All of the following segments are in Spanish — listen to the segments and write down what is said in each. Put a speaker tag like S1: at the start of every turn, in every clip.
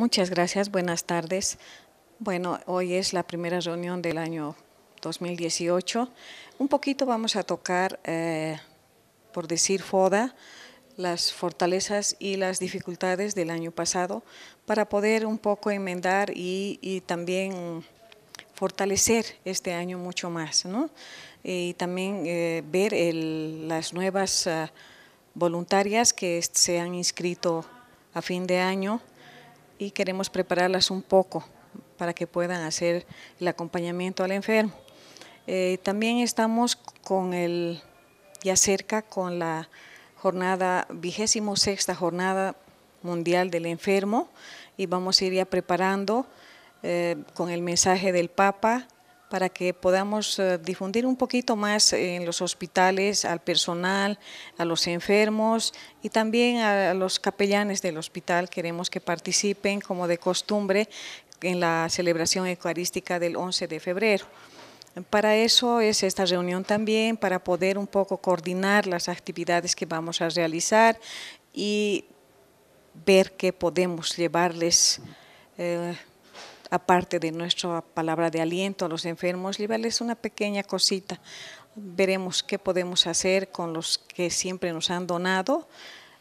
S1: Muchas gracias, buenas tardes. Bueno, hoy es la primera reunión del año 2018. Un poquito vamos a tocar, eh, por decir FODA, las fortalezas y las dificultades del año pasado para poder un poco enmendar y, también fortalecer este año mucho más, ¿no? Y también eh, ver las nuevas eh, voluntarias que se han inscrito a fin de año y queremos prepararlas un poco para que puedan hacer el acompañamiento al enfermo. Eh, también estamos con el, ya cerca con la jornada, vigésimo sexta jornada mundial del enfermo y vamos a ir ya preparando eh, con el mensaje del Papa para que podamos eh, difundir un poquito más en los hospitales, al personal, a los enfermos y también a, los capellanes del hospital. Queremos que participen como de costumbre en la celebración eucarística del 11 de febrero. Para eso es esta reunión también, para poder un poco coordinar las actividades que vamos a realizar y ver qué podemos llevarles eh, aparte de nuestra palabra de aliento a los enfermos, llevarles una pequeña cosita. Veremos qué podemos hacer con los que siempre nos han donado.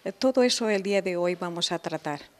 S1: Eh, todo eso el día de hoy vamos a tratar.